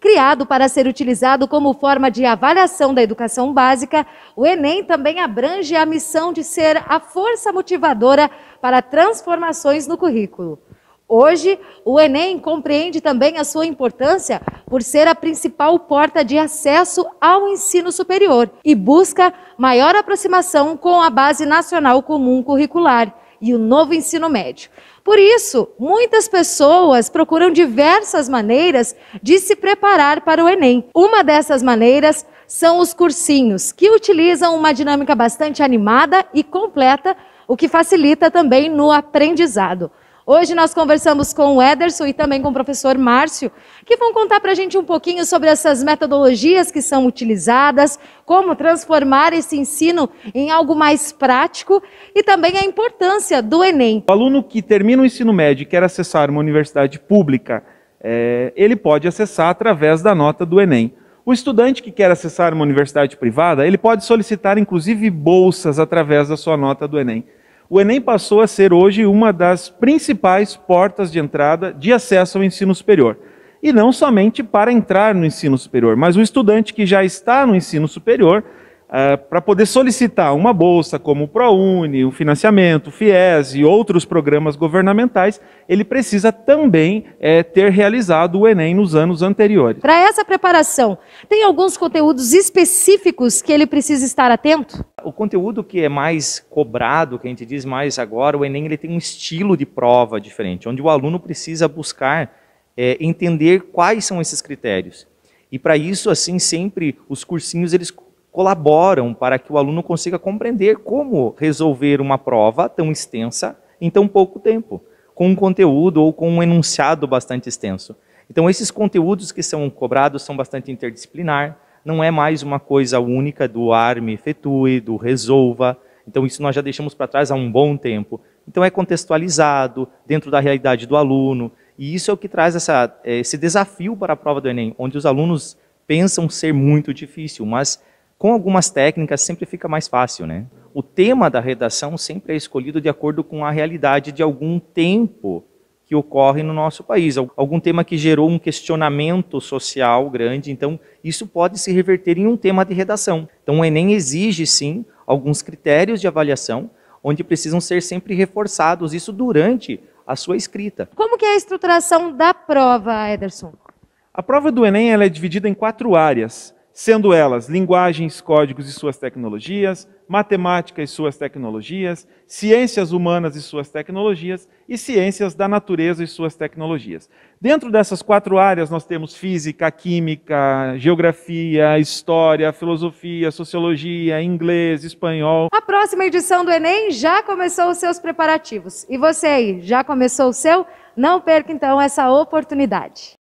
Criado para ser utilizado como forma de avaliação da educação básica, o Enem também abrange a missão de ser a força motivadora para transformações no currículo. Hoje, o Enem compreende também a sua importância por ser a principal porta de acesso ao ensino superior e busca maior aproximação com a Base Nacional Comum Curricular, e o novo ensino médio. Por isso, muitas pessoas procuram diversas maneiras de se preparar para o Enem. Uma dessas maneiras são os cursinhos, que utilizam uma dinâmica bastante animada e completa, o que facilita também no aprendizado. Hoje nós conversamos com o Ederson e também com o professor Márcio, que vão contar para a gente um pouquinho sobre essas metodologias que são utilizadas, como transformar esse ensino em algo mais prático e também a importância do Enem. O aluno que termina o ensino médio e quer acessar uma universidade pública, é, ele pode acessar através da nota do Enem. O estudante que quer acessar uma universidade privada, ele pode solicitar inclusive bolsas através da sua nota do Enem o Enem passou a ser hoje uma das principais portas de entrada de acesso ao ensino superior. E não somente para entrar no ensino superior, mas o estudante que já está no ensino superior, uh, para poder solicitar uma bolsa como o ProUni, o financiamento, o FIES e outros programas governamentais, ele precisa também é, ter realizado o Enem nos anos anteriores. Para essa preparação, tem alguns conteúdos específicos que ele precisa estar atento? O conteúdo que é mais cobrado, que a gente diz mais agora, o Enem ele tem um estilo de prova diferente, onde o aluno precisa buscar é, entender quais são esses critérios. E para isso, assim, sempre os cursinhos eles colaboram para que o aluno consiga compreender como resolver uma prova tão extensa em tão pouco tempo, com um conteúdo ou com um enunciado bastante extenso. Então, esses conteúdos que são cobrados são bastante interdisciplinar, não é mais uma coisa única do arme efetue, do resolva. Então, isso nós já deixamos para trás há um bom tempo. Então, é contextualizado dentro da realidade do aluno. E isso é o que traz essa, é, esse desafio para a prova do Enem, onde os alunos pensam ser muito difícil, mas com algumas técnicas sempre fica mais fácil, né? O tema da redação sempre é escolhido de acordo com a realidade de algum tempo que ocorrem no nosso país. Algum tema que gerou um questionamento social grande, então isso pode se reverter em um tema de redação. Então o Enem exige, sim, alguns critérios de avaliação, onde precisam ser sempre reforçados, isso durante a sua escrita. Como que é a estruturação da prova, Ederson? A prova do Enem ela é dividida em quatro áreas sendo elas linguagens, códigos e suas tecnologias, matemática e suas tecnologias, ciências humanas e suas tecnologias e ciências da natureza e suas tecnologias. Dentro dessas quatro áreas nós temos física, química, geografia, história, filosofia, sociologia, inglês, espanhol. A próxima edição do Enem já começou os seus preparativos. E você aí, já começou o seu? Não perca então essa oportunidade.